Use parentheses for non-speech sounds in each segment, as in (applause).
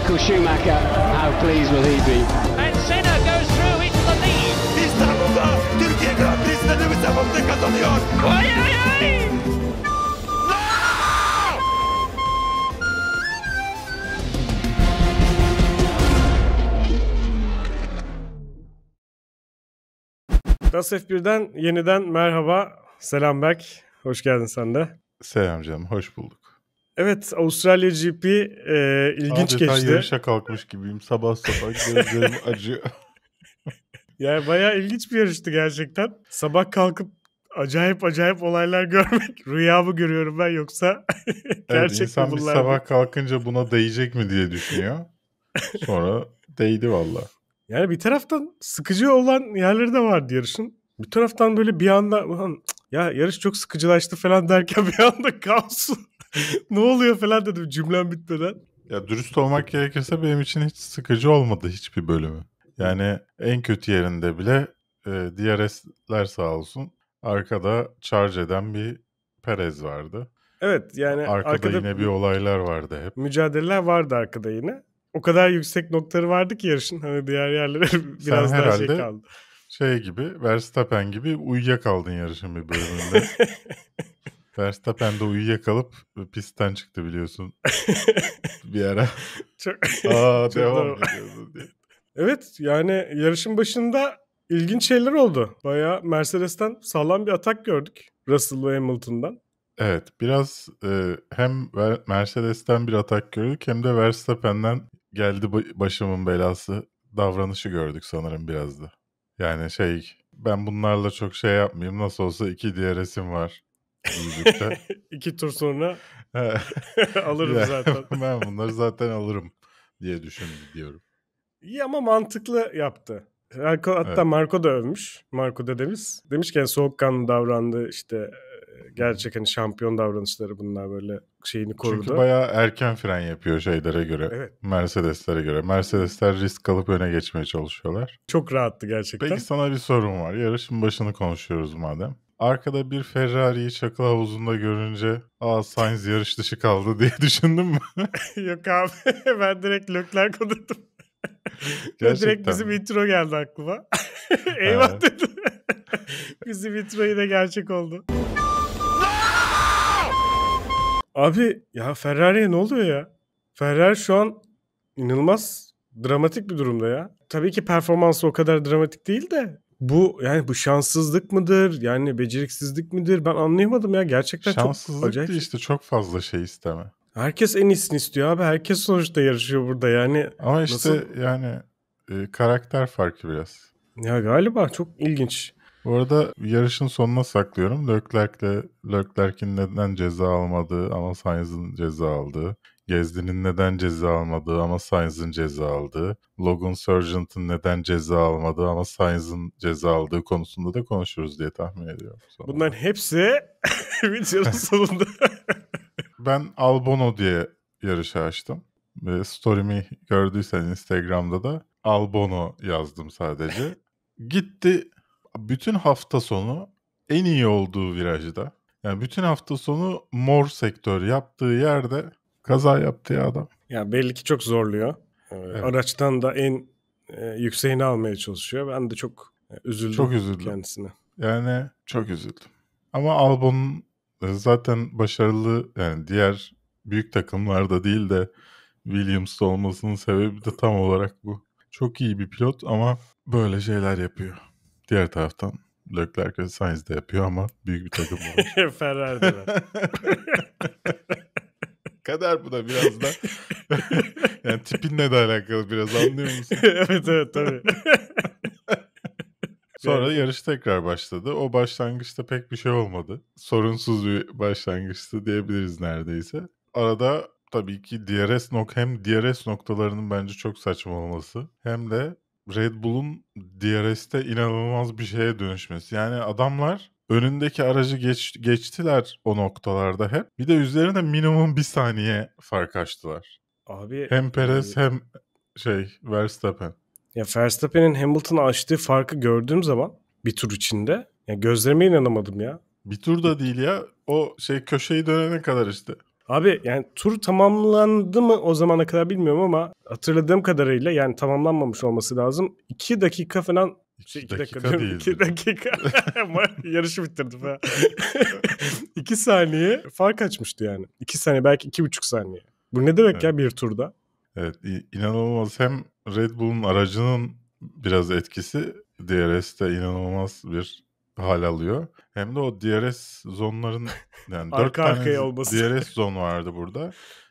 Michael Schumacher, how pleased will he be? And Senna goes through into the lead. İstanbul'da Türkiye Grand Prix'sinde Lewis Hamilton kazanıyor. Ay ay ay! Das F1'den yeniden merhaba. Selam Berk. Hoş geldin sen de. Selam canım. Hoş bulduk. Evet Avustralya GP e, ilginç Adeta geçti. Adeta yarışa kalkmış gibiyim sabah sabah gözlerim (laughs) acıyor. yani bayağı ilginç bir yarıştı gerçekten. Sabah kalkıp acayip acayip olaylar görmek (laughs) rüyamı görüyorum ben yoksa (laughs) gerçek evet, insan bunlar bir sabah mı? kalkınca buna değecek mi diye düşünüyor. Sonra değdi valla. Yani bir taraftan sıkıcı olan yerleri de vardı yarışın. Bir taraftan böyle bir anda ya yarış çok sıkıcılaştı falan derken bir anda kaosun ne oluyor falan dedim cümlem bitmeden. Ya dürüst olmak gerekirse benim için hiç sıkıcı olmadı hiçbir bölümü. Yani en kötü yerinde bile e, DRS'ler sağ olsun arkada charge eden bir Perez vardı. Evet yani arkada, arkada yine bir olaylar vardı hep. Mücadeleler vardı arkada yine. O kadar yüksek noktaları vardı ki yarışın hani diğer yerlere (laughs) biraz Sen daha şey kaldı. Şey gibi Verstappen gibi uyuyakaldın yarışın bir bölümünde. (laughs) Verstappen de uyuyakalıp pistten çıktı biliyorsun. (laughs) bir ara. Çok, Aa (laughs) çok devam ediyorsun diye. Evet yani yarışın başında ilginç şeyler oldu. Baya Mercedes'ten sağlam bir atak gördük Russell ve Hamilton'dan. Evet biraz e, hem Mercedes'ten bir atak gördük hem de Verstappen'den geldi başımın belası davranışı gördük sanırım biraz da. Yani şey ben bunlarla çok şey yapmayayım nasıl olsa iki diğer resim var (laughs) İki tur sonra (laughs) alırım ya, zaten. (laughs) ben bunları zaten alırım diye düşünüyorum diyorum. İyi ama mantıklı yaptı. hatta evet. Marco da övmüş. Marco dedemiz. Demiş ki yani soğukkanlı davrandı işte e, gerçek hani şampiyon davranışları bunlar böyle şeyini korudu. Çünkü bayağı erken fren yapıyor şeylere göre. Evet. Mercedeslere göre. Mercedesler risk alıp öne geçmeye çalışıyorlar. Çok rahattı gerçekten. Peki sana bir sorum var. Yarışın başını konuşuyoruz madem. Arkada bir Ferrari'yi çakıl havuzunda görünce aa Sainz yarış dışı kaldı diye (laughs) düşündün mü? (laughs) Yok abi (laughs) ben direkt Lökler konuştum. direkt bizim intro geldi aklıma. Eyvah dedim. bizim intro yine gerçek oldu. Abi ya Ferrari'ye ne oluyor ya? Ferrari şu an inanılmaz dramatik bir durumda ya. Tabii ki performansı o kadar dramatik değil de bu yani bu şanssızlık mıdır? Yani beceriksizlik midir? Ben anlayamadım ya gerçekten şanssızlık çok acayip. Şey. işte çok fazla şey isteme. Herkes en iyisini istiyor abi. Herkes sonuçta yarışıyor burada yani. Ama işte nasıl... yani e, karakter farkı biraz. Ya galiba çok ilginç. Bu arada yarışın sonuna saklıyorum. Leclerc'le Leclerc'in neden ceza almadığı ama Sainz'ın ceza aldığı. Gezdi'nin neden ceza almadığı ama Sainz'ın ceza aldığı. Logan Sargent'ın neden ceza almadığı ama Sainz'ın ceza aldığı konusunda da konuşuruz diye tahmin ediyorum. Sonra. Bunların hepsi (laughs) videonun sonunda. (laughs) ben Albono diye yarışı açtım. Ve story'mi gördüysen Instagram'da da Albono yazdım sadece. (laughs) Gitti bütün hafta sonu en iyi olduğu virajda yani bütün hafta sonu mor sektör yaptığı yerde kaza yaptı ya adam. Ya yani belli ki çok zorluyor. Ee, evet. Araçtan da en e, yükseğini almaya çalışıyor. Ben de çok e, üzüldüm, çok üzüldüm. kendisine. Yani çok üzüldüm. Ama Albon'un e, zaten başarılı yani diğer büyük takımlarda değil de Williams'ta olmasının sebebi de tam olarak bu. Çok iyi bir pilot ama böyle şeyler yapıyor. Diğer taraftan Leclerc Sainz de yapıyor ama büyük bir takım var. (laughs) Ferrari'de. (laughs) Kader bu da biraz da. (laughs) yani tipinle de alakalı biraz anlıyor musun? evet evet tabii. Sonra evet. yarış tekrar başladı. O başlangıçta pek bir şey olmadı. Sorunsuz bir başlangıçtı diyebiliriz neredeyse. Arada tabii ki DRS nok hem DRS noktalarının bence çok saçma olması hem de Red Bull'un DRS'te inanılmaz bir şeye dönüşmesi. Yani adamlar önündeki aracı geç, geçtiler o noktalarda hep. Bir de üzerine minimum bir saniye fark açtılar. Abi hem Perez abi. E, hem şey Verstappen. Ya Verstappen'in Hamilton'a açtığı farkı gördüğüm zaman bir tur içinde ya gözlerime inanamadım ya. Bir tur da değil ya. O şey köşeyi dönene kadar işte. Abi yani tur tamamlandı mı o zamana kadar bilmiyorum ama hatırladığım kadarıyla yani tamamlanmamış olması lazım. 2 dakika falan şey, iki dakika, dakika değil. İki dakika. (laughs) Ama yarışı bitirdi falan. (laughs) iki saniye fark açmıştı yani. İki saniye belki iki buçuk saniye. Bu ne demek evet. ya bir turda? Evet inanılmaz. Hem Red Bull'un aracının biraz etkisi DRS'te inanılmaz bir hal alıyor. Hem de o DRS zonların (laughs) yani dört Arka tane olması. DRS zon vardı burada.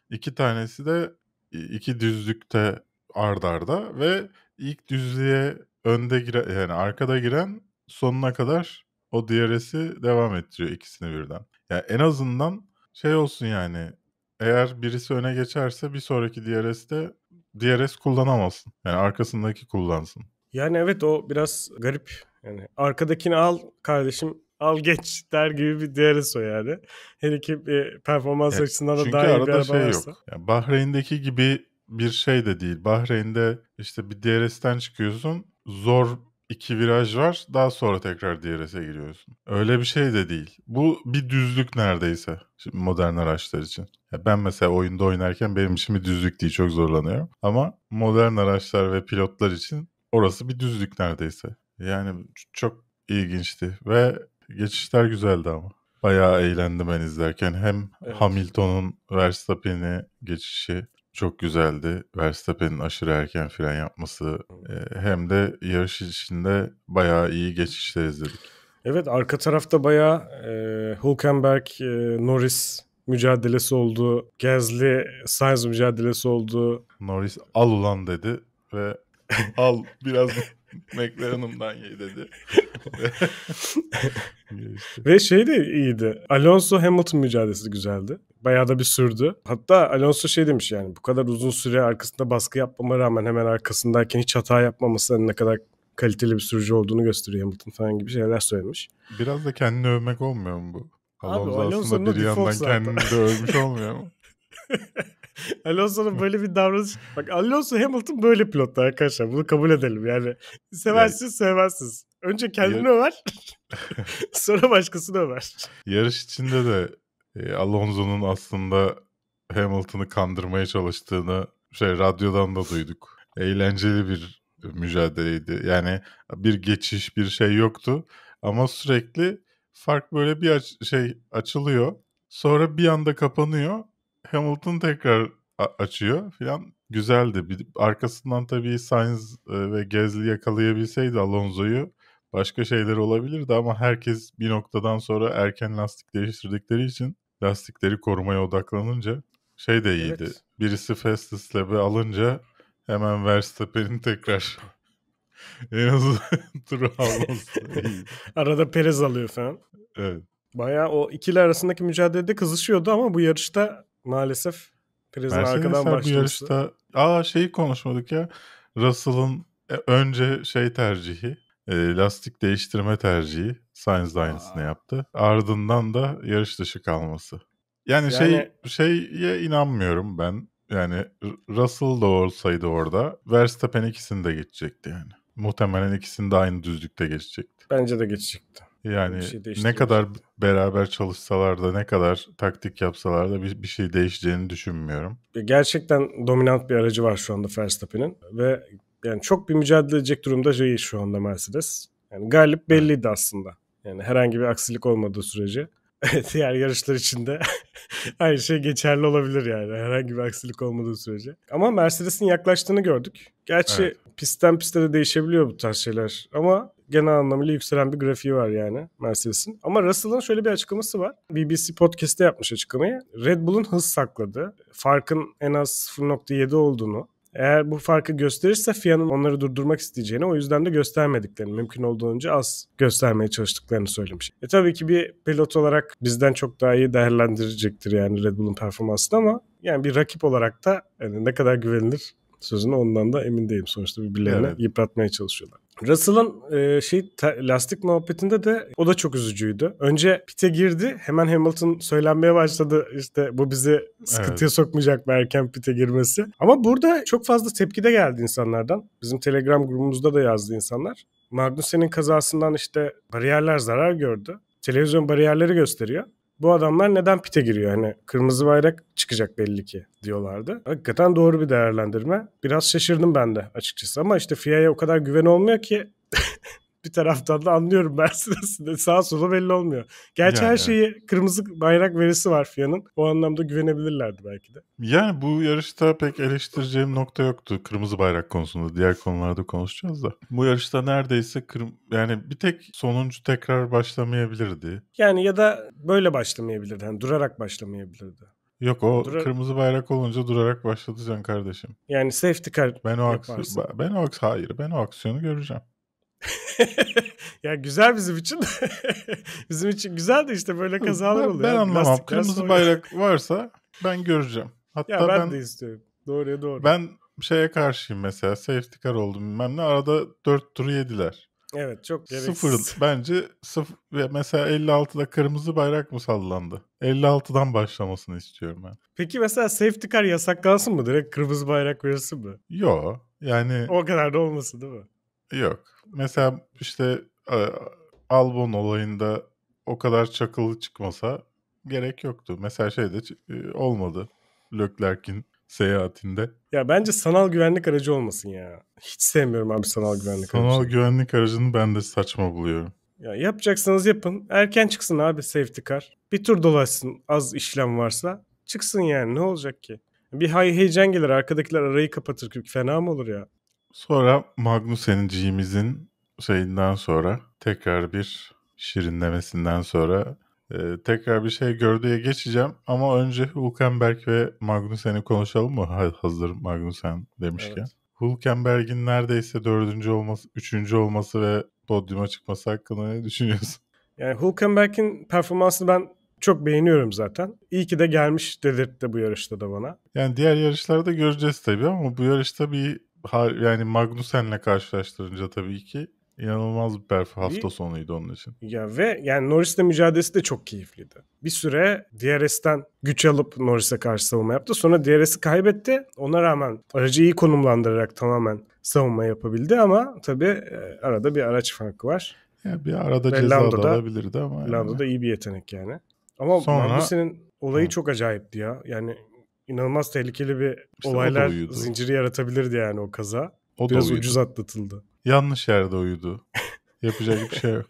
İki tanesi de iki düzlükte ard arda ve ilk düzlüğe önde giren yani arkada giren sonuna kadar o DRS'i devam ettiriyor ikisini birden. Yani en azından şey olsun yani eğer birisi öne geçerse bir sonraki DRS'de DRS kullanamazsın Yani arkasındaki kullansın. Yani evet o biraz garip. Yani arkadakini al kardeşim al geç der gibi bir DRS o yani. Hele ki e, performans evet, açısından da daha iyi bir araba şey Yok. Yani Bahreyn'deki gibi bir şey de değil. Bahreyn'de işte bir DRS'ten çıkıyorsun. Zor iki viraj var. Daha sonra tekrar DRS'e giriyorsun. Öyle bir şey de değil. Bu bir düzlük neredeyse şimdi modern araçlar için. Ya ben mesela oyunda oynarken benim için bir düzlük değil çok zorlanıyorum. Ama modern araçlar ve pilotlar için Orası bir düzlük neredeyse. Yani çok ilginçti ve geçişler güzeldi ama. Bayağı eğlendim ben izlerken. Hem evet. Hamilton'un Verstappen'i geçişi çok güzeldi. Verstappen'in aşırı erken fren yapması e, hem de yarış içinde bayağı iyi geçişler izledik. Evet arka tarafta bayağı e, Hülkenberg, e, Norris mücadelesi oldu. Gezli Sainz mücadelesi oldu. Norris al ulan dedi ve Al biraz McLaren'ımdan ye dedi. (laughs) Ve şey de iyiydi. Alonso Hamilton mücadelesi güzeldi. Bayağı da bir sürdü. Hatta Alonso şey demiş yani bu kadar uzun süre arkasında baskı yapmama rağmen hemen arkasındayken hiç hata yapmaması ne kadar kaliteli bir sürücü olduğunu gösteriyor Hamilton falan gibi şeyler söylemiş. Biraz da kendini övmek olmuyor mu bu? Alonso Abi, aslında bir yandan zaten. kendini de övmüş olmuyor mu? (laughs) (laughs) Alonso'nun böyle bir davranış. Bak Alonso Hamilton böyle pilotlar arkadaşlar. Bunu kabul edelim yani. Seversiz seversiz. Önce kendini över. (laughs) (laughs) sonra başkasını över. Yarış içinde de e, Alonso'nun aslında Hamilton'ı kandırmaya çalıştığını şey radyodan da duyduk. Eğlenceli bir mücadeleydi. Yani bir geçiş bir şey yoktu ama sürekli fark böyle bir aç- şey açılıyor. Sonra bir anda kapanıyor. Hamilton tekrar açıyor filan. Güzeldi. Bir, arkasından tabii Sainz e, ve Gezli yakalayabilseydi Alonso'yu başka şeyler olabilirdi ama herkes bir noktadan sonra erken lastik değiştirdikleri için lastikleri korumaya odaklanınca şey de iyiydi. Evet. Birisi fastest lab'e alınca hemen Verstappen'in tekrar (laughs) en azından (laughs) turu alması. (laughs) Arada Perez alıyor falan. Evet. Baya o ikili arasındaki mücadelede kızışıyordu ama bu yarışta maalesef prizin şey arkadan başlamıştı. Bu yarışta aa şeyi konuşmadık ya. Russell'ın e, önce şey tercihi e, lastik değiştirme tercihi Sainz aynısını yaptı. Ardından da yarış dışı kalması. Yani, yani şey şeye inanmıyorum ben. Yani Russell da olsaydı orada Verstappen ikisini de geçecekti yani. Muhtemelen ikisini de aynı düzlükte geçecekti. Bence de geçecekti. Yani şey ne kadar beraber çalışsalar da ne kadar taktik yapsalar da bir, bir şey değişeceğini düşünmüyorum. Gerçekten dominant bir aracı var şu anda Verstappen'in ve yani çok bir mücadele edecek durumda değil şu anda Mercedes. Yani galip belliydi evet. aslında. Yani herhangi bir aksilik olmadığı sürece diğer yarışlar içinde (laughs) aynı şey geçerli olabilir yani herhangi bir aksilik olmadığı sürece. Ama Mercedes'in yaklaştığını gördük. Gerçi evet. pistten piste de değişebiliyor bu tarz şeyler ama genel anlamıyla yükselen bir grafiği var yani Mercedes'in. Ama Russell'ın şöyle bir açıklaması var. BBC Podcast'te yapmış açıklamayı. Red Bull'un hız sakladı. Farkın en az 0.7 olduğunu eğer bu farkı gösterirse FIA'nın onları durdurmak isteyeceğini o yüzden de göstermediklerini mümkün olduğunca az göstermeye çalıştıklarını söylemiş. E tabii ki bir pilot olarak bizden çok daha iyi değerlendirecektir yani Red Bull'un performansını ama yani bir rakip olarak da yani ne kadar güvenilir sözünü ondan da emin değilim. Sonuçta birbirlerini evet. yıpratmaya çalışıyorlar. Russell'ın e, şey te, lastik muhabbetinde de o da çok üzücüydü. Önce pite girdi hemen Hamilton söylenmeye başladı İşte bu bizi sıkıntıya evet. sokmayacak mı erken pite girmesi. Ama burada çok fazla tepki de geldi insanlardan. Bizim Telegram grubumuzda da yazdı insanlar. Magnussen'in kazasından işte bariyerler zarar gördü. Televizyon bariyerleri gösteriyor bu adamlar neden pite giriyor? Hani kırmızı bayrak çıkacak belli ki diyorlardı. Hakikaten doğru bir değerlendirme. Biraz şaşırdım ben de açıkçası ama işte FIA'ya o kadar güven olmuyor ki (laughs) bir taraftan da anlıyorum Mercedes'in (laughs) sağ sola belli olmuyor. Gerçi yani, her şeyi yani. kırmızı bayrak verisi var FIA'nın. O anlamda güvenebilirlerdi belki de. Yani bu yarışta pek eleştireceğim nokta yoktu kırmızı bayrak konusunda. Diğer konularda konuşacağız da. Bu yarışta neredeyse kırm yani bir tek sonuncu tekrar başlamayabilirdi. Yani ya da böyle başlamayabilirdi. Yani durarak başlamayabilirdi. Yok o Dura- kırmızı bayrak olunca durarak başlatacaksın kardeşim. Yani safety car ben o aks- ben o aks- hayır ben o aksiyonu göreceğim. (laughs) ya güzel bizim için. (laughs) bizim için güzel de işte böyle kazalar oluyor. Ben anlamam. Lastikler Kırmızı bayrak varsa ben göreceğim. (laughs) Hatta ya ben, ben de istiyorum. Doğruya doğru. Ben şeye karşıyım mesela. Safety car oldum bilmem ne. Arada 4 turu yediler. Evet çok gereksiz. Sıfır bence sıfır. Mesela 56'da kırmızı bayrak mı sallandı? 56'dan başlamasını istiyorum ben. Peki mesela safety car yasaklansın mı? Direkt kırmızı bayrak verirsin mi? Yo yani. O kadar da olmasın değil mi? Yok. Mesela işte e, Albon olayında o kadar çakılı çıkmasa gerek yoktu. Mesela şey de e, olmadı. löklerkin seyahatinde. Ya bence sanal güvenlik aracı olmasın ya. Hiç sevmiyorum abi sanal güvenlik sanal aracı. Sanal güvenlik aracını ben de saçma buluyorum. Ya yapacaksanız yapın. Erken çıksın abi safety car. Bir tur dolaşsın az işlem varsa. Çıksın yani ne olacak ki? Bir hay heyecan gelir arkadakiler arayı kapatır. Fena mı olur ya? Sonra Magnussen'in G'mizin şeyinden sonra tekrar bir şirinlemesinden sonra e, tekrar bir şey gördüğe geçeceğim. Ama önce Hulkenberg ve Magnussen'i konuşalım mı? Hazır Magnussen demişken. Evet. Hülkenberg'in neredeyse dördüncü olması, üçüncü olması ve podyuma çıkması hakkında ne düşünüyorsun? Yani Hulkenberg'in performansını ben çok beğeniyorum zaten. İyi ki de gelmiş dedirtti bu yarışta da bana. Yani diğer yarışlarda göreceğiz tabii ama bu yarışta bir yani Magnussen'le karşılaştırınca tabii ki inanılmaz bir hafta sonuydu onun için. Ya ve yani Norris'le mücadelesi de çok keyifliydi. Bir süre DRS'ten güç alıp Norris'e karşı savunma yaptı. Sonra DRS'i kaybetti. Ona rağmen aracı iyi konumlandırarak tamamen savunma yapabildi ama tabii e, arada bir araç farkı var. Ya bir arada ve ceza Lando'da, da alabilirdi ama. Yani. da iyi bir yetenek yani. Ama Sonra... Magnussen'in olayı Hı. çok acayipti ya. Yani inanılmaz tehlikeli bir işte olaylar zinciri yaratabilirdi yani o kaza. O Biraz ucuz atlatıldı. Yanlış yerde uyudu. (laughs) Yapacak bir şey yok.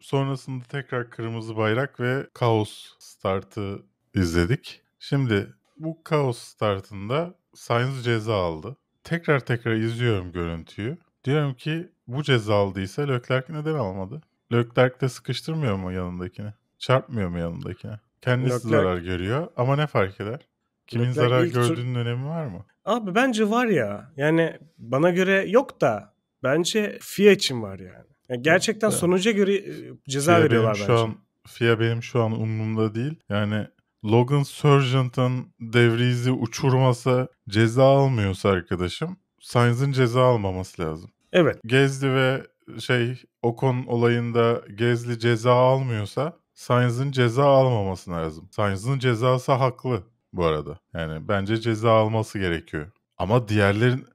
Sonrasında tekrar kırmızı bayrak ve kaos startı izledik. Şimdi bu kaos startında Sainz ceza aldı. Tekrar tekrar izliyorum görüntüyü. Diyorum ki bu ceza aldıysa Leclerc neden almadı? Leclerc de sıkıştırmıyor mu yanındakini? Çarpmıyor mu yanındakini? Kendisi Leclerc... zarar görüyor ama ne fark eder? Kimin Leclerc zarar gördüğünün tur... önemi var mı? Abi bence var ya. Yani bana göre yok da bence FIA için var yani. yani gerçekten evet. sonuca göre e, ceza FIA veriyorlar bence. Şu an, FIA benim şu an umurumda değil. Yani Logan Sargent'ın devrizi uçurmasa ceza almıyorsa arkadaşım Sainz'ın ceza almaması lazım. Evet. Gezli ve şey Ocon olayında Gezli ceza almıyorsa Sainz'ın ceza almaması lazım. Sainz'ın cezası haklı bu arada. Yani bence ceza alması gerekiyor. Ama diğerlerin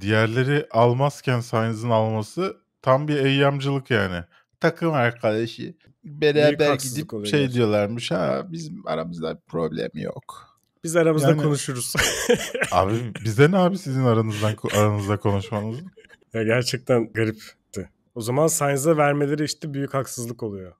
diğerleri almazken Sainz'in alması tam bir eyyamcılık yani. Takım arkadaşı beraber gidip oluyor. şey diyorlarmış ha bizim aramızda bir problem yok. Biz aramızda yani, konuşuruz. (laughs) abi bize ne abi sizin aranızdan aranızda konuşmanız? ya gerçekten garipti. O zaman Sainz'a vermeleri işte büyük haksızlık oluyor.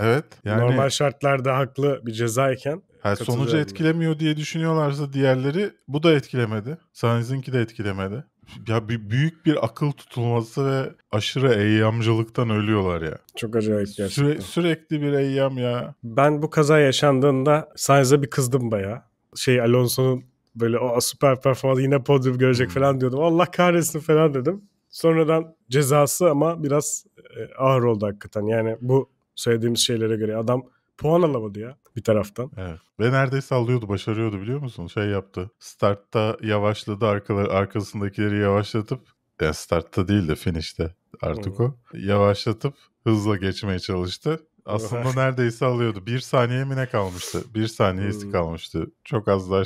Evet. Yani... Normal şartlarda haklı bir cezayken yani sonucu etkilemiyor diye düşünüyorlarsa diğerleri bu da etkilemedi. Sainz'inki de etkilemedi. Ya bir büyük bir akıl tutulması ve aşırı eyyamcılıktan ölüyorlar ya. Çok acayip gerçekten. Süre, sürekli bir eyyam ya. Ben bu kaza yaşandığında Sainz'e bir kızdım baya. Şey Alonso'nun böyle o süper performans yine podyum görecek hmm. falan diyordum. Allah kahretsin falan dedim. Sonradan cezası ama biraz e, ağır oldu hakikaten. Yani bu Söylediğimiz şeylere göre adam puan alamadı ya bir taraftan. Evet. Ve neredeyse alıyordu, başarıyordu biliyor musun? Şey yaptı. Startta yavaşladı, arkaları, arkasındakileri yavaşlatıp yani startta değil de finişte artık hmm. o. Yavaşlatıp hızla geçmeye çalıştı. Aslında neredeyse alıyordu. Bir saniye mi ne kalmıştı? Bir saniyesi hmm. kalmıştı. Çok az daha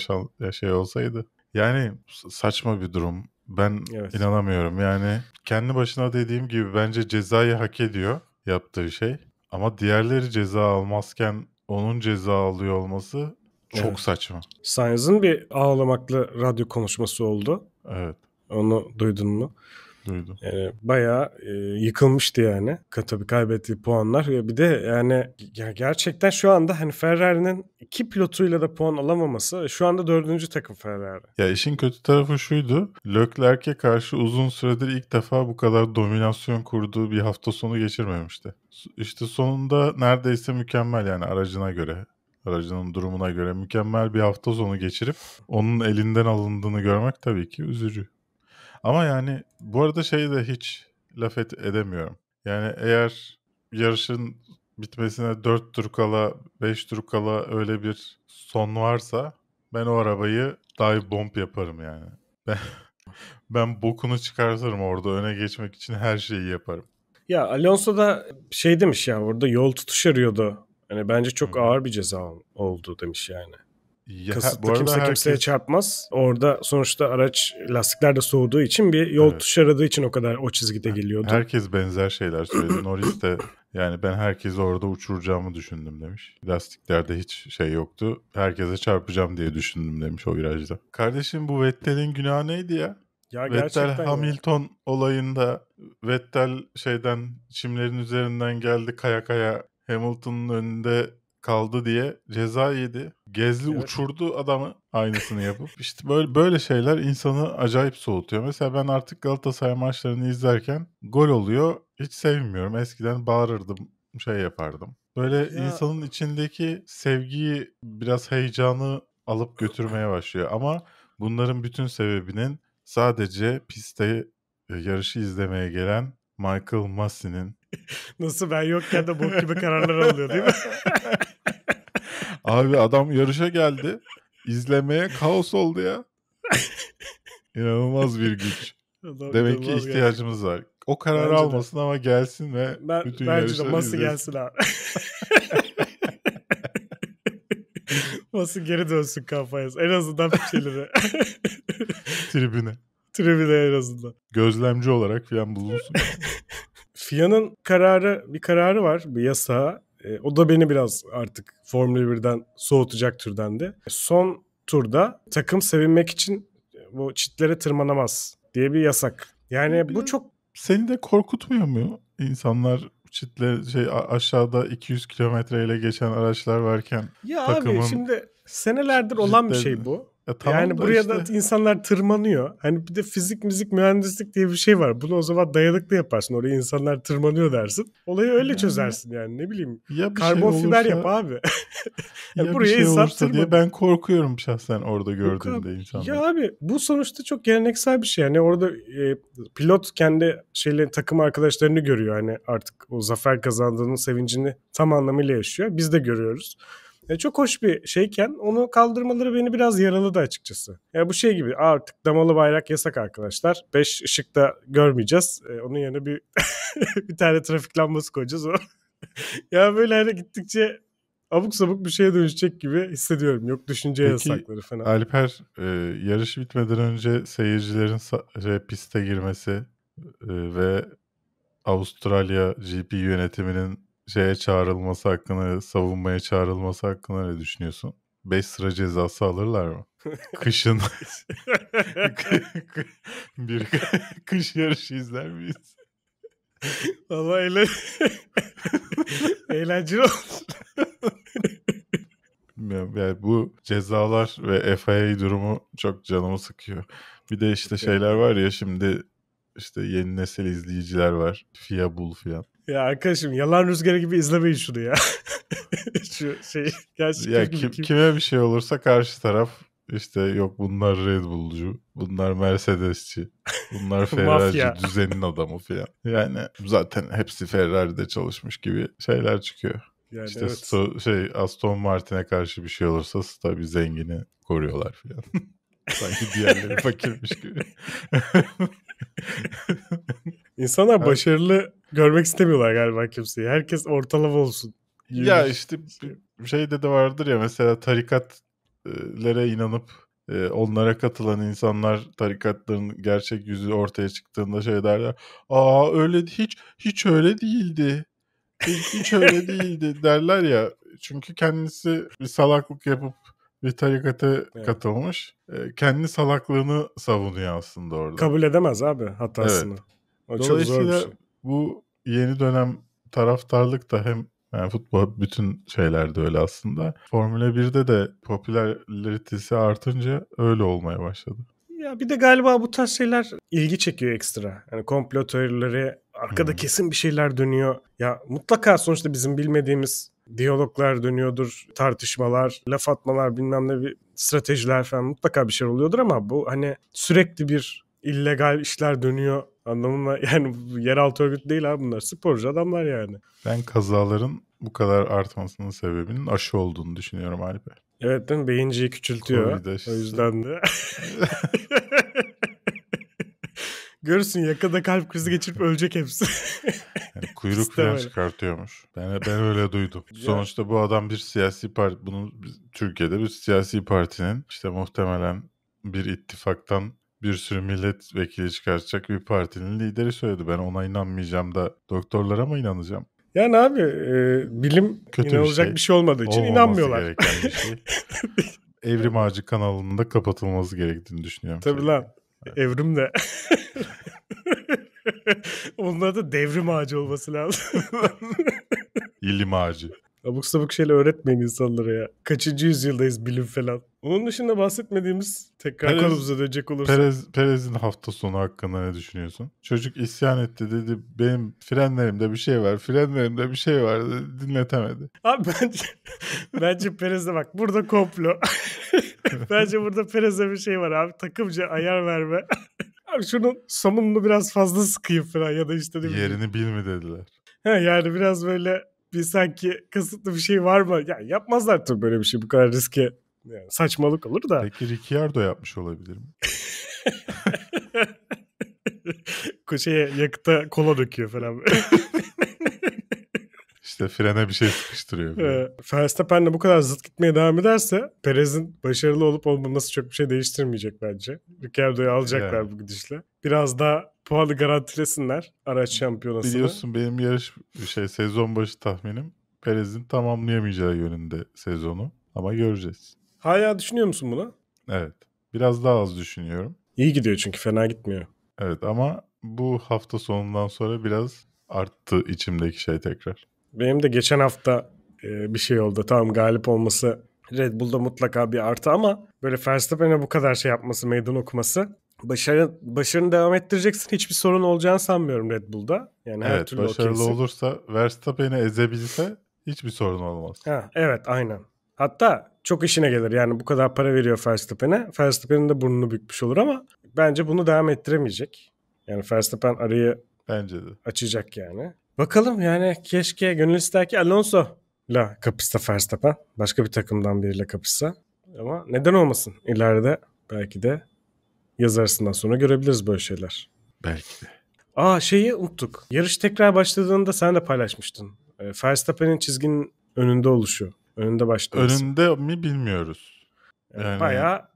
şey olsaydı. Yani saçma bir durum. Ben evet. inanamıyorum. Yani kendi başına dediğim gibi bence cezayı hak ediyor yaptığı şey. Ama diğerleri ceza almazken onun ceza alıyor olması çok evet. saçma. Sainz'ın bir ağlamaklı radyo konuşması oldu. Evet. Onu duydun mu? Duydum. Yani ee, bayağı e, yıkılmıştı yani. Tabii kaybettiği puanlar. Bir de yani ya gerçekten şu anda hani Ferrari'nin iki pilotuyla da puan alamaması e, şu anda dördüncü takım Ferrari. Ya işin kötü tarafı şuydu. Leclerc'e karşı uzun süredir ilk defa bu kadar dominasyon kurduğu bir hafta sonu geçirmemişti. İşte sonunda neredeyse mükemmel yani aracına göre aracının durumuna göre mükemmel bir hafta sonu geçirip onun elinden alındığını görmek tabii ki üzücü. Ama yani bu arada şeyi de hiç laf et, edemiyorum. Yani eğer yarışın bitmesine 4 tur kala, 5 tur kala öyle bir son varsa ben o arabayı dive bomb yaparım yani. (laughs) Ben, ben bokunu çıkartırım orada öne geçmek için her şeyi yaparım. Ya Alonso da şey demiş ya orada yol tutuş arıyordu. Hani bence çok hı ağır bir ceza oldu demiş yani. Ya, Kasıtlı kimse herkes... kimseye çarpmaz. Orada sonuçta araç lastikler de soğuduğu için bir yol evet. tuşu aradığı için o kadar o çizgide geliyordu. Herkes benzer şeyler söyledi. Norris de yani ben herkesi orada uçuracağımı düşündüm demiş. Lastiklerde hiç şey yoktu. Herkese çarpacağım diye düşündüm demiş o virajda. Kardeşim bu Vettel'in günahı neydi ya? Ya Vettel Hamilton ya. olayında Vettel şeyden çimlerin üzerinden geldi kaya kaya Hamilton'ın önünde kaldı diye ceza yedi. Gezli evet. uçurdu adamı aynısını yapıp. işte böyle böyle şeyler insanı acayip soğutuyor. Mesela ben artık Galatasaray maçlarını izlerken gol oluyor. Hiç sevmiyorum. Eskiden bağırırdım, şey yapardım. Böyle ya. insanın içindeki sevgiyi, biraz heyecanı alıp götürmeye başlıyor. Ama bunların bütün sebebinin sadece pistte e, yarışı izlemeye gelen Michael Massey'nin (laughs) Nasıl ben yokken de bok gibi kararlar alıyor değil mi? (laughs) Abi adam yarışa geldi. İzlemeye kaos oldu ya. İnanılmaz bir güç. Adam Demek ki ihtiyacımız yani. var. O kararı bence almasın de. ama gelsin ve ben, bütün Bence de nasıl gelsin abi. Nasıl (laughs) geri dönsün kafaya. En azından bir şeylere. Tribüne. Tribüne en azından. Gözlemci olarak falan bulunsun. FIA'nın kararı bir kararı var bir yasa. E, o da beni biraz artık Formula 1'den soğutacak türden de. Son turda takım sevinmek için e, bu çitlere tırmanamaz diye bir yasak. Yani Bilmiyorum. bu çok seni de korkutmuyor mu? insanlar çitle şey aşağıda 200 kilometreyle geçen araçlar varken ya takımın abi şimdi senelerdir olan bir şey bu. Ya, tamam yani buraya işte. da insanlar tırmanıyor. Hani bir de fizik müzik mühendislik diye bir şey var. Bunu o zaman dayanıklı yaparsın. Oraya insanlar tırmanıyor dersin. Olayı öyle yani, çözersin yani ne bileyim. Ya şey karbon şey fiber yap abi. yani ya (laughs) buraya bir şey olursa diye ben korkuyorum şahsen orada gördüğümde insanlar. Ya abi bu sonuçta çok geleneksel bir şey. Yani orada e, pilot kendi şeyle takım arkadaşlarını görüyor. Hani artık o zafer kazandığının sevincini tam anlamıyla yaşıyor. Biz de görüyoruz. E, çok hoş bir şeyken onu kaldırmaları beni biraz yaraladı açıkçası. Ya bu şey gibi artık damalı bayrak yasak arkadaşlar. 5 ışıkta görmeyeceğiz. E, onun yerine bir (laughs) bir tane trafik lambası koyacağız o. (laughs) ya böyle hani gittikçe abuk sabuk bir şeye dönüşecek gibi hissediyorum. Yok düşünce Peki, yasakları falan. Alper e, yarış bitmeden önce seyircilerin sa- piste girmesi e, ve Avustralya GP yönetiminin şeye çağrılması hakkında, savunmaya çağrılması hakkında ne düşünüyorsun? 5 sıra cezası alırlar mı? Kışın (laughs) (laughs) bir (laughs) kış yarışı izler miyiz? Valla eğlen... eğlenceli olsun. Yani bu cezalar ve FIA durumu çok canımı sıkıyor. Bir de işte şeyler var ya şimdi işte yeni nesil izleyiciler var. Fiyabul, bul ya arkadaşım yalan rüzgarı gibi izlemeyin şunu ya. (laughs) Şu şey gerçekten ya kim, kim, kime bir şey olursa karşı taraf işte yok bunlar Red Bull'cu, bunlar Mercedes'çi, bunlar (laughs) Ferrari'ci düzenin adamı falan. Yani zaten hepsi Ferrari'de çalışmış gibi şeyler çıkıyor. Yani işte evet. Sto- şey Aston Martin'e karşı bir şey olursa tabii zengini koruyorlar falan. (laughs) Sanki diğerleri fakirmiş gibi. İnsanlar başarılı Görmek istemiyorlar galiba kimseyi. Herkes ortalama olsun. Gibi. Ya işte şeyde şey de vardır ya mesela tarikatlere inanıp e, onlara katılan insanlar tarikatların gerçek yüzü ortaya çıktığında şey derler. Aa öyle hiç hiç öyle değildi. Hiç, hiç öyle (laughs) değildi derler ya. Çünkü kendisi bir salaklık yapıp bir tarikata evet. katılmış. E, kendi salaklığını savunuyor aslında orada. Kabul edemez abi hatasını. Evet. O Dolayısıyla çok zor bir şey bu yeni dönem taraftarlık da hem yani futbol bütün şeylerde öyle aslında. Formula 1'de de popülaritesi artınca öyle olmaya başladı. Ya bir de galiba bu tarz şeyler ilgi çekiyor ekstra. Hani komplo teorileri arkada hmm. kesin bir şeyler dönüyor. Ya mutlaka sonuçta bizim bilmediğimiz diyaloglar dönüyordur, tartışmalar, laf atmalar bilmem ne bir stratejiler falan mutlaka bir şey oluyordur ama bu hani sürekli bir illegal işler dönüyor anlamına (laughs) yani yeraltı örgüt değil abi bunlar sporcu adamlar yani. Ben kazaların bu kadar artmasının sebebinin aşı olduğunu düşünüyorum Alper. Evet değil mi? Beyinciyi küçültüyor. O yüzden de. (laughs) Görürsün yakında kalp krizi geçirip (laughs) ölecek hepsi. yani kuyruk falan çıkartıyormuş. Ben, ben öyle duydum. Sonuçta bu adam bir siyasi parti, bunun Türkiye'de bir siyasi partinin işte muhtemelen bir ittifaktan bir sürü milletvekili çıkartacak bir partinin lideri söyledi. Ben ona inanmayacağım da doktorlara mı inanacağım? Yani abi e, bilim Kötü inanılacak bir şey, bir şey olmadığı için Olmaması inanmıyorlar. bir şey. (laughs) Evrim Ağacı kanalının da kapatılması gerektiğini düşünüyorum. Tabii şöyle. lan. Evrim de. (laughs) Onlara da devrim ağacı olması lazım. İlim ağacı. Abuk sabuk şeyler öğretmeyin insanlara ya. Kaçıncı yüzyıldayız bilim falan. Onun dışında bahsetmediğimiz tekrar Perez, konumuza dönecek olursak. Perez, Perez'in hafta sonu hakkında ne düşünüyorsun? Çocuk isyan etti dedi benim frenlerimde bir şey var frenlerimde bir şey var dedi, dinletemedi. Abi bence, (laughs) bence Perez'e bak burada komplo. (laughs) bence burada Perez'e bir şey var abi takımca ayar verme. (laughs) abi şunun somununu biraz fazla sıkayım falan ya da işte. Yerini bilmi dediler. He yani biraz böyle bir sanki kısıtlı bir şey var mı? Yani yapmazlar tabii böyle bir şey bu kadar riske. Yani saçmalık olur da. Peki Ricciardo yapmış olabilir mi? (laughs) Koşaya yakıta kola döküyor falan. (laughs) İşte frene bir şey sıkıştırıyor. e, Verstappen'le bu kadar zıt gitmeye devam ederse Perez'in başarılı olup olmaması çok bir şey değiştirmeyecek bence. Ricciardo'yu alacaklar yani. bu gidişle. Biraz daha puanı garantilesinler araç şampiyonasını. Biliyorsun benim yarış şey sezon başı tahminim Perez'in tamamlayamayacağı yönünde sezonu ama göreceğiz. Hala düşünüyor musun bunu? Evet. Biraz daha az düşünüyorum. İyi gidiyor çünkü fena gitmiyor. Evet ama bu hafta sonundan sonra biraz arttı içimdeki şey tekrar. Benim de geçen hafta e, bir şey oldu. Tamam galip olması Red Bull'da mutlaka bir artı ama böyle Verstappen'e bu kadar şey yapması, meydan okuması başarı başarını devam ettireceksin. Hiçbir sorun olacağını sanmıyorum Red Bull'da. Yani her türlü başarılı okeysin. olursa Verstappen'i ezebilse hiçbir sorun olmaz. Ha, evet aynen. Hatta çok işine gelir. Yani bu kadar para veriyor Verstappen'e. Verstappen'in de burnunu bükmüş olur ama bence bunu devam ettiremeyecek. Yani Verstappen arayı Bence de. açacak yani. Bakalım yani keşke gönül ister ki Alonso la kapışsa Verstappen. Başka bir takımdan biriyle kapışsa. Ama neden olmasın? İleride belki de yaz arasından sonra görebiliriz böyle şeyler. Belki de. Aa şeyi unuttuk. Yarış tekrar başladığında sen de paylaşmıştın. E, Verstappen'in çizginin önünde oluşu. Önünde başlaması. Önünde mi bilmiyoruz. Yani... Bayağı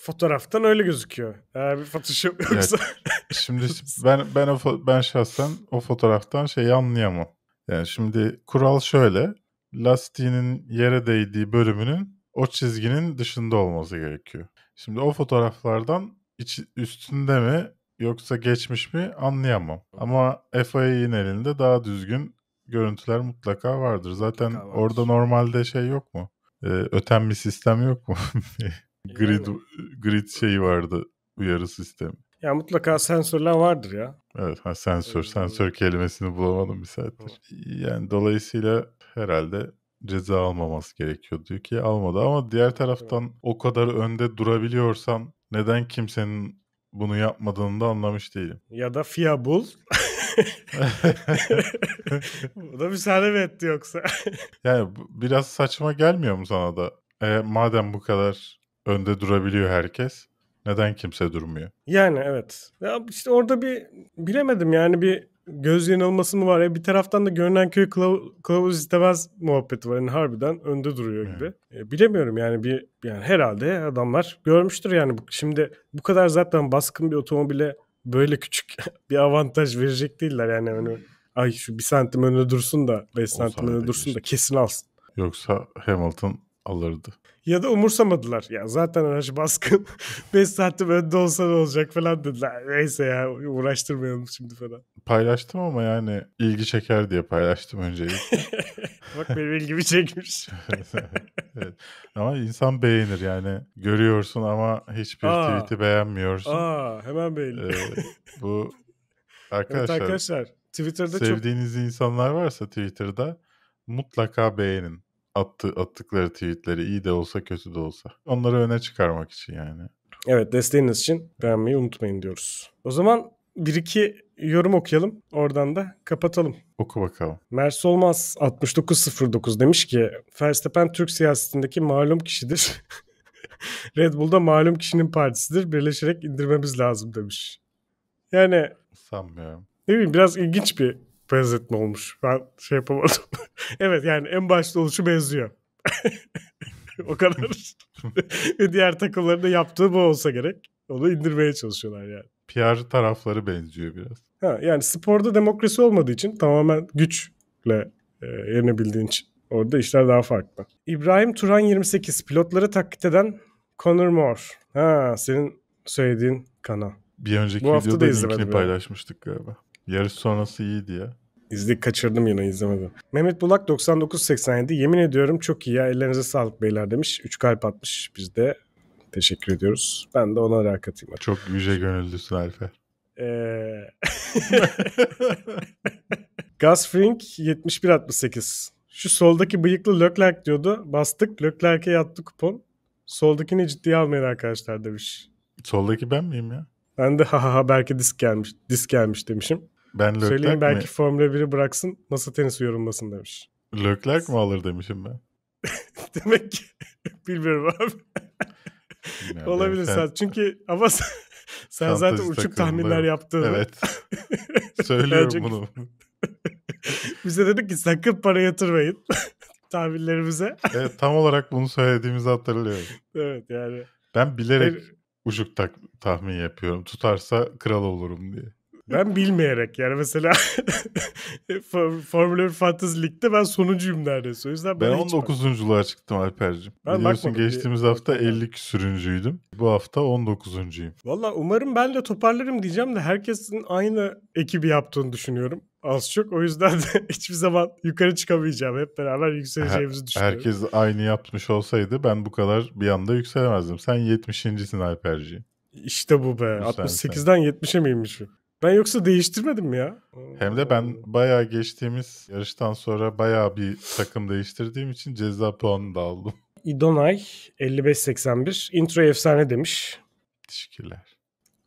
fotoğraftan öyle gözüküyor. Eğer bir Photoshop yoksa. Evet. (laughs) Şimdi (laughs) ben ben o ben şahsen o fotoğraftan şeyi anlayamam. Yani şimdi kural şöyle. Lastiğinin yere değdiği bölümünün o çizginin dışında olması gerekiyor. Şimdi o fotoğraflardan iç, üstünde mi yoksa geçmiş mi anlayamam. Ama FIA'nin elinde daha düzgün görüntüler mutlaka vardır. Zaten mutlaka vardır. orada normalde şey yok mu? Ee, öten bir sistem yok mu? (laughs) grid, grid şeyi vardı uyarı sistemi. Ya mutlaka sensörler vardır ya. Evet ha, sensör, evet. sensör kelimesini bulamadım bir saattir. Yani dolayısıyla herhalde ceza almaması gerekiyordu ki almadı ama diğer taraftan evet. o kadar önde durabiliyorsan neden kimsenin bunu yapmadığını da anlamış değilim. Ya da FIA bul. (laughs) (laughs) bu da müsaade mi etti yoksa? yani biraz saçma gelmiyor mu sana da? E, madem bu kadar önde durabiliyor herkes. Neden kimse durmuyor? Yani evet. Ya işte orada bir bilemedim yani bir göz yanılması mı var? Ya bir taraftan da görünen köy klav- kılavuz istemez muhabbeti var. Yani harbiden önde duruyor gibi. E, bilemiyorum yani bir yani herhalde adamlar görmüştür yani. Şimdi bu kadar zaten baskın bir otomobile böyle küçük (laughs) bir avantaj verecek değiller yani. Hani, ay şu bir santim önüne dursun da 5 santim önüne dursun işte. da kesin alsın. Yoksa Hamilton alırdı. Ya da umursamadılar. Ya zaten araç baskın. 5 (laughs) saatte önde olsa ne olacak falan dediler. Neyse ya uğraştırmayalım şimdi falan. Paylaştım ama yani ilgi çeker diye paylaştım öncelikle. (laughs) Bak benim ilgimi çekmiş. (laughs) evet. Ama insan beğenir yani. Görüyorsun ama hiçbir aa, tweet'i beğenmiyorsun. Aa hemen beğenir. Ee, bu arkadaşlar, evet arkadaşlar Twitter'da sevdiğiniz çok... insanlar varsa Twitter'da mutlaka beğenin attı, attıkları tweetleri iyi de olsa kötü de olsa. Onları öne çıkarmak için yani. Evet desteğiniz için beğenmeyi unutmayın diyoruz. O zaman bir iki yorum okuyalım. Oradan da kapatalım. Oku bakalım. Mers Olmaz 6909 demiş ki Verstappen Türk siyasetindeki malum kişidir. (laughs) Red Bull'da malum kişinin partisidir. Birleşerek indirmemiz lazım demiş. Yani sanmıyorum. Ne bileyim biraz ilginç bir benzetme olmuş. Ben şey yapamadım. (laughs) evet yani en başta oluşu benziyor. (laughs) o kadar. (laughs) Ve diğer takımların da yaptığı bu olsa gerek. Onu indirmeye çalışıyorlar yani. PR tarafları benziyor biraz. Ha, yani sporda demokrasi olmadığı için tamamen güçle e, yenebildiğin için orada işler daha farklı. İbrahim Turan 28 pilotları taklit eden Connor Moore. Ha senin söylediğin kanal. Bir önceki Bu videoda linkini paylaşmıştık galiba. Yarış sonrası iyiydi ya. İzlik kaçırdım yine izlemedim. Mehmet Bulak 99.87 yemin ediyorum çok iyi ya ellerinize sağlık beyler demiş. 3 kalp atmış biz de. Teşekkür ediyoruz. Ben de ona rahat atayım. Artık. Çok yüce gönüllüsün Alper. Ee... (laughs) Gasfring 71.68 şu soldaki bıyıklı Leclerc diyordu. Bastık Leclerc'e yattı kupon. Soldakini ciddiye almayın arkadaşlar demiş. Soldaki ben miyim ya? Ben de ha ha belki disk gelmiş, disk gelmiş demişim. Ben Leclerc Söyleyin belki mi? Formula 1'i bıraksın nasıl tenisi yorumlasın demiş. Leclerc mi alır demişim ben. (laughs) Demek ki (laughs) bilmiyorum abi. Bilmiyorum, Olabilir sen... Çünkü ama sen, sen zaten uçuk takımda... tahminler yaptın. Evet. (laughs) Söylüyorum Bence... bunu. Bize dedik ki sakın para yatırmayın tahminlerimize. evet tam olarak bunu söylediğimizi hatırlıyorum. evet yani. Ben bilerek Hayır. uçuk tak tahmin yapıyorum. Tutarsa kral olurum diye. Ben bilmeyerek yani mesela (laughs) Formula 1 Fantasy Lig'de ben sonuncuyum neredeyse. O yüzden ben 19'unculuğa çıktım Alper'cim. Ben Biliyorsun geçtiğimiz diye. hafta 50 küsürüncüydüm. Bu hafta 19'uncuyum. Valla umarım ben de toparlarım diyeceğim de herkesin aynı ekibi yaptığını düşünüyorum az çok. O yüzden de (laughs) hiçbir zaman yukarı çıkamayacağım. Hep beraber yükseleceğimizi düşünüyorum. Herkes aynı yapmış olsaydı ben bu kadar bir anda yükselemezdim. Sen 70.sin Alperci. İşte bu be. Güzel 68'den 70'e miymişim? Ben yoksa değiştirmedim ya. Hem de ben bayağı geçtiğimiz yarıştan sonra bayağı bir takım değiştirdiğim için ceza puanı da aldım. İdonay 55.81 intro efsane demiş. Teşekkürler.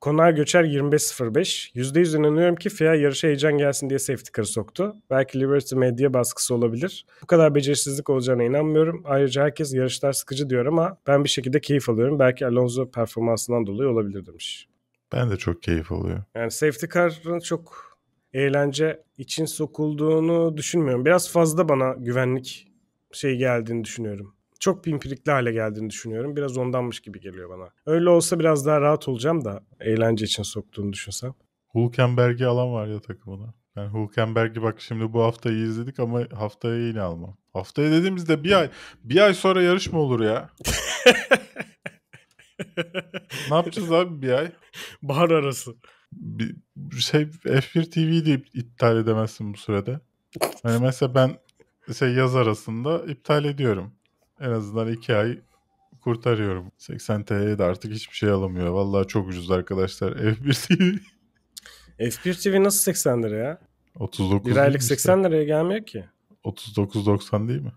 Konar Göçer 25.05 %100 inanıyorum ki FIA yarışa heyecan gelsin diye safety car soktu. Belki Liberty Media baskısı olabilir. Bu kadar becerisizlik olacağına inanmıyorum. Ayrıca herkes yarışlar sıkıcı diyor ama ben bir şekilde keyif alıyorum. Belki Alonso performansından dolayı olabilir demiş. Ben de çok keyif alıyor. Yani safety car'ın çok eğlence için sokulduğunu düşünmüyorum. Biraz fazla bana güvenlik şey geldiğini düşünüyorum. Çok pimpirikli hale geldiğini düşünüyorum. Biraz ondanmış gibi geliyor bana. Öyle olsa biraz daha rahat olacağım da eğlence için soktuğunu düşünsem. Hulkenberg'i alan var ya takımına. yani Hulkenberg'i bak şimdi bu haftayı izledik ama haftaya yine almam. Haftaya dediğimizde bir ay bir ay sonra yarış mı olur ya? (laughs) ne yapacağız abi bir ay? Bahar arası. Bir şey F1 TV de iptal edemezsin bu sürede. Yani mesela ben şey yaz arasında iptal ediyorum. En azından iki ay kurtarıyorum. 80 TL'ye de artık hiçbir şey alamıyor. Vallahi çok ucuz arkadaşlar F1 TV. F1 TV nasıl 80 lira ya? 39. Bir aylık 80 işte. liraya gelmiyor ki. 39.90 değil mi?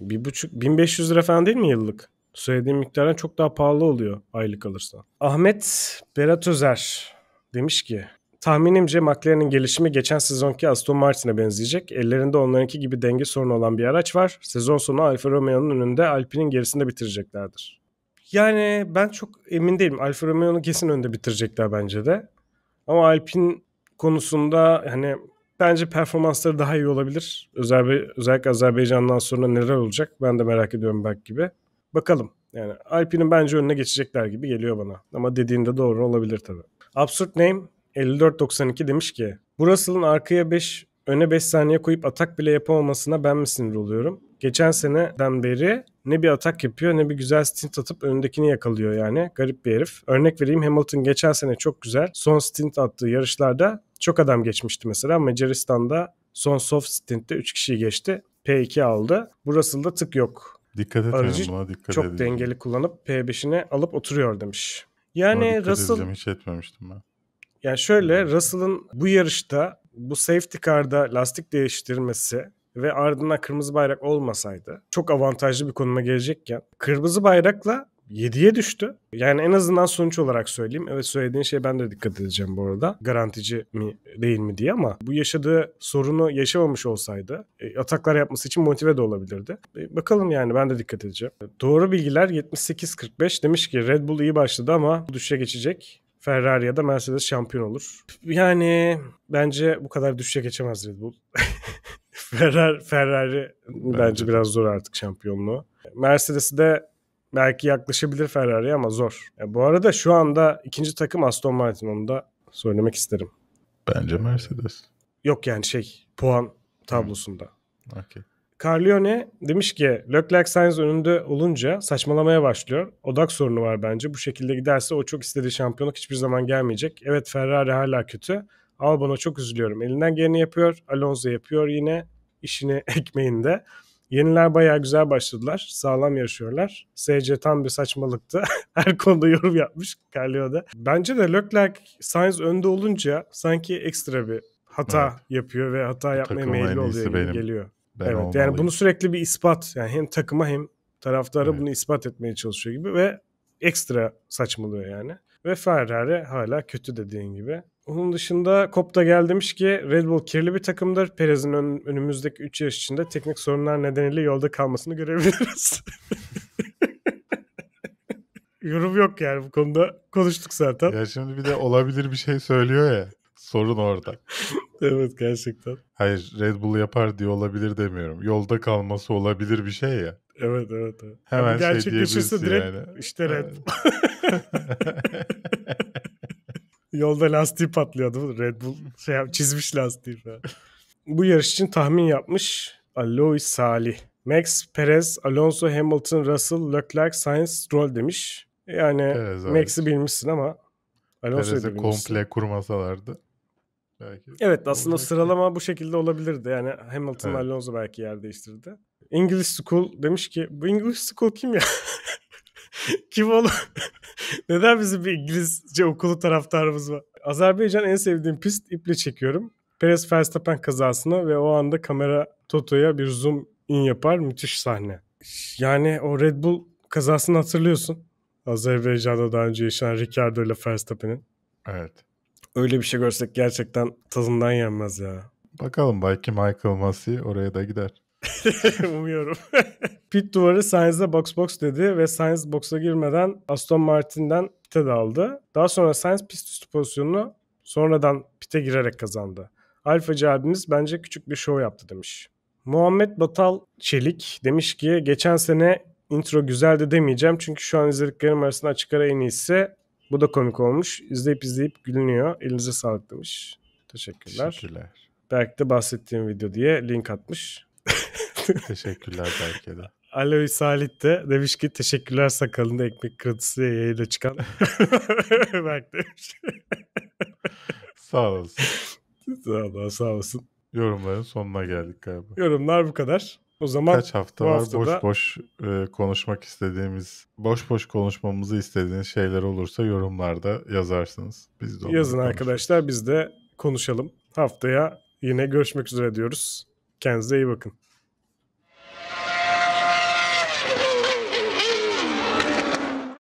Bir buçuk 1500 lira falan değil mi yıllık? söylediğim miktardan çok daha pahalı oluyor aylık alırsan. Ahmet Berat Özer demiş ki Tahminimce McLaren'in gelişimi geçen sezonki Aston Martin'e benzeyecek. Ellerinde onlarınki gibi denge sorunu olan bir araç var. Sezon sonu Alfa Romeo'nun önünde Alpine'in gerisinde bitireceklerdir. Yani ben çok emin değilim. Alfa Romeo'nun kesin önünde bitirecekler bence de. Ama Alpine konusunda hani bence performansları daha iyi olabilir. Özellikle, özellikle Azerbaycan'dan sonra neler olacak ben de merak ediyorum belki gibi. Bakalım. Yani Alpine'in bence önüne geçecekler gibi geliyor bana. Ama dediğinde doğru olabilir tabii. Absurd Name 5492 demiş ki bu Russell'ın arkaya 5 öne 5 saniye koyup atak bile yapamamasına ben mi sinir oluyorum? Geçen seneden beri ne bir atak yapıyor ne bir güzel stint atıp önündekini yakalıyor yani. Garip bir herif. Örnek vereyim Hamilton geçen sene çok güzel. Son stint attığı yarışlarda çok adam geçmişti mesela. Macaristan'da son soft stintte 3 kişiyi geçti. P2 aldı. Bu Russell'da tık yok. Dikkat etmedim Aracı buna dikkat çok edeyim. dengeli kullanıp P5'ine alıp oturuyor demiş. Yani buna Russell... Edeceğim, hiç etmemiştim ben. Yani şöyle Russell'ın bu yarışta bu safety car'da lastik değiştirmesi ve ardından kırmızı bayrak olmasaydı çok avantajlı bir konuma gelecekken kırmızı bayrakla 7'ye düştü. Yani en azından sonuç olarak söyleyeyim. Evet söylediğin şey ben de dikkat edeceğim bu arada. Garantici mi değil mi diye ama bu yaşadığı sorunu yaşamamış olsaydı e, ataklar yapması için motive de olabilirdi. E, bakalım yani ben de dikkat edeceğim. Doğru bilgiler 78-45 demiş ki Red Bull iyi başladı ama düşe geçecek. Ferrari ya da Mercedes şampiyon olur. Yani bence bu kadar düşe geçemez Red Bull. (laughs) Ferrari, Ferrari bence, bence biraz zor artık şampiyonluğu. Mercedes'i de Belki yaklaşabilir Ferrari ama zor. Ya e, bu arada şu anda ikinci takım Aston Martin onu da söylemek isterim. Bence Mercedes. Yok yani şey puan tablosunda. Hmm. Okay. Carlione demiş ki Leclerc Sainz önünde olunca saçmalamaya başlıyor. Odak sorunu var bence. Bu şekilde giderse o çok istediği şampiyonluk hiçbir zaman gelmeyecek. Evet Ferrari hala kötü. Albon'a çok üzülüyorum. Elinden geleni yapıyor. Alonso yapıyor yine işini (laughs) ekmeğinde. Yeniler bayağı güzel başladılar. Sağlam yaşıyorlar. SC tam bir saçmalıktı. (laughs) Her konuda yorum yapmış Carlio'da. Bence de Leclerc Sainz önde olunca sanki ekstra bir hata evet. yapıyor ve hata Bu e, yapmaya meyilli oluyor benim. geliyor. Ben evet olmalıyım. yani bunu sürekli bir ispat yani hem takıma hem taraftara evet. bunu ispat etmeye çalışıyor gibi ve ekstra saçmalıyor yani. Ve Ferrari hala kötü dediğin gibi. Onun dışında Kop da gel demiş ki Red Bull kirli bir takımdır. Perez'in ön, önümüzdeki 3 yarış içinde teknik sorunlar nedeniyle yolda kalmasını görebiliriz. (laughs) Yorum yok yani bu konuda konuştuk zaten. Ya şimdi bir de olabilir bir şey söylüyor ya. Sorun orada. evet gerçekten. Hayır Red Bull yapar diye olabilir demiyorum. Yolda kalması olabilir bir şey ya. Evet evet. evet. Hemen yani şey direkt yani. işte Red Bull. (laughs) (laughs) Yolda lastiği patlıyordu. Red Bull şey çizmiş lastiği falan. Bu yarış için tahmin yapmış Alois Salih. Max, Perez, Alonso, Hamilton, Russell, Leclerc, Sainz, Stroll demiş. Yani evet, Max'i bilmişsin ama Alonso'yu da bilmişsin. komple kurmasalardı. Belki evet aslında olabilir. sıralama bu şekilde olabilirdi. Yani Hamilton, evet. Alonso belki yer değiştirdi. English School demiş ki bu English School kim ya? (laughs) Kim onu? Neden bizim bir İngilizce okulu taraftarımız var? Azerbaycan en sevdiğim pist iple çekiyorum. Perez Verstappen kazasına ve o anda kamera Toto'ya bir zoom in yapar. Müthiş sahne. Yani o Red Bull kazasını hatırlıyorsun. Azerbaycan'da daha önce yaşanan Ricardo ile Verstappen'in. Evet. Öyle bir şey görsek gerçekten tadından yenmez ya. Bakalım belki Michael Masi oraya da gider. (laughs) Umuyorum. (laughs) pit duvarı Sainz'e box box dedi ve Sainz boxa girmeden Aston Martin'den pite aldı. Daha sonra Sainz pist üstü pozisyonunu sonradan pite girerek kazandı. Alfacı abimiz bence küçük bir show yaptı demiş. Muhammed Batal Çelik demiş ki geçen sene intro güzeldi demeyeceğim çünkü şu an izlediklerim arasında açık ara en iyisi. Bu da komik olmuş. İzleyip izleyip gülünüyor. Elinize sağlık demiş. Teşekkürler. Teşekkürler. Belki de bahsettiğim video diye link atmış. Teşekkürler belki de. Aloy Salit de demiş ki teşekkürler sakalında ekmek kırıntısı diye yayına çıkan. (laughs) Berk demiş. (laughs) sağ olasın. sağ olasın. Sağ olasın. Yorumların sonuna geldik galiba. Yorumlar bu kadar. O zaman kaç hafta var haftada... boş boş e, konuşmak istediğimiz, boş boş konuşmamızı istediğiniz şeyler olursa yorumlarda yazarsınız. Biz de Yazın konuşuruz. arkadaşlar biz de konuşalım. Haftaya yine görüşmek üzere diyoruz. Kendinize iyi bakın.